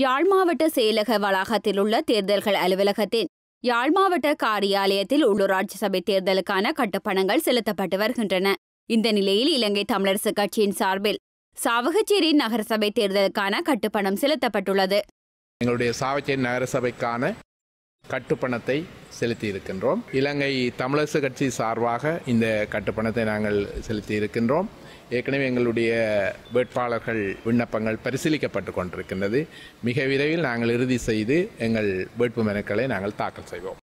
யாழ் மாவட்ட செயலக வளாகத்தில் உள்ள தேர்தல்கள் அலுவலகத்தின் யாழ் மாவட்ட காரியாலயத்தில் உள்ளூராட்சி சபை தேர்தலுக்கான கட்டுப்பணங்கள் செலுத்தப்பட்டு வருகின்றன இந்த நிலையில் இலங்கை தமிழரசு கட்சியின் சார்பில் சாவகச்சேரி நகரசபை தேர்தலுக்கான கட்டுப்பணம் செலுத்தப்பட்டுள்ளது எங்களுடைய சாவகச்சேரி நகரசபைக்கான கட்டுப்பணத்தை செலுத்தி இருக்கின்றோம் இலங்கை தமிழரசு கட்சி சார்பாக இந்த கட்டுப்பணத்தை நாங்கள் செலுத்தி இருக்கின்றோம் ஏற்கனவே எங்களுடைய வேட்பாளர்கள் விண்ணப்பங்கள் பரிசீலிக்கப்பட்டு கொண்டிருக்கின்றது மிக விரைவில் நாங்கள் இறுதி செய்து எங்கள் வேட்பு மனுக்களை நாங்கள் தாக்கல் செய்வோம்